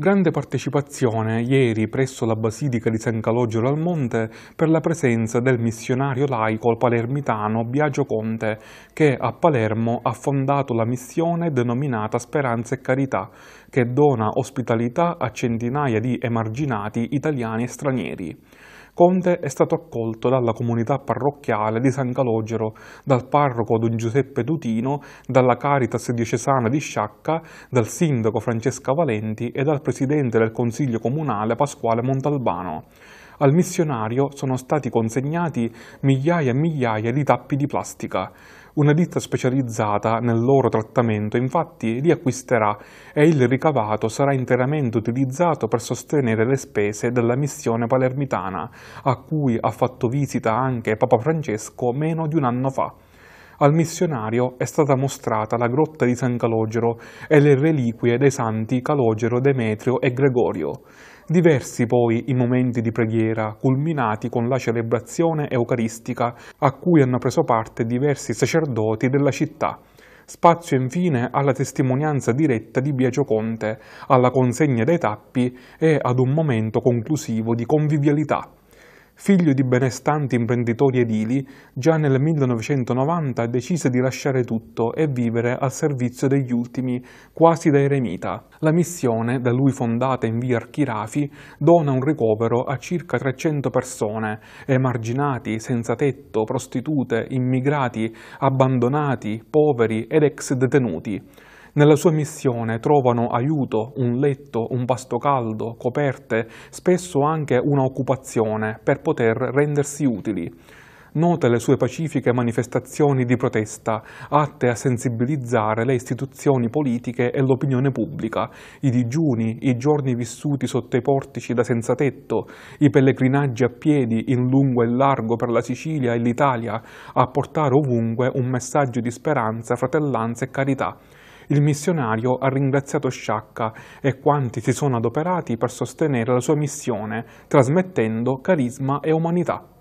Grande partecipazione ieri presso la Basilica di San Calogero al Monte per la presenza del missionario laico palermitano Biagio Conte, che a Palermo ha fondato la missione denominata Speranza e Carità, che dona ospitalità a centinaia di emarginati italiani e stranieri. Conte è stato accolto dalla comunità parrocchiale di San Calogero, dal parroco Don Giuseppe Dutino, dalla Caritas diocesana di Sciacca, dal sindaco Francesca Valenti e dal presidente del Consiglio Comunale Pasquale Montalbano. Al missionario sono stati consegnati migliaia e migliaia di tappi di plastica. Una ditta specializzata nel loro trattamento infatti li acquisterà e il ricavato sarà interamente utilizzato per sostenere le spese della missione palermitana, a cui ha fatto visita anche Papa Francesco meno di un anno fa. Al missionario è stata mostrata la grotta di San Calogero e le reliquie dei santi Calogero, Demetrio e Gregorio. Diversi poi i momenti di preghiera, culminati con la celebrazione eucaristica a cui hanno preso parte diversi sacerdoti della città. Spazio infine alla testimonianza diretta di Biagio Conte, alla consegna dei tappi e ad un momento conclusivo di convivialità figlio di benestanti imprenditori edili, già nel 1990 decise di lasciare tutto e vivere al servizio degli ultimi, quasi da eremita. La missione, da lui fondata in via Archirafi, dona un ricovero a circa 300 persone, emarginati, senza tetto, prostitute, immigrati, abbandonati, poveri ed ex detenuti nella sua missione trovano aiuto, un letto, un pasto caldo, coperte, spesso anche una occupazione per poter rendersi utili. Note le sue pacifiche manifestazioni di protesta, atte a sensibilizzare le istituzioni politiche e l'opinione pubblica, i digiuni, i giorni vissuti sotto i portici da senza tetto, i pellegrinaggi a piedi in lungo e largo per la Sicilia e l'Italia, a portare ovunque un messaggio di speranza, fratellanza e carità il missionario ha ringraziato Sciacca e quanti si sono adoperati per sostenere la sua missione, trasmettendo carisma e umanità.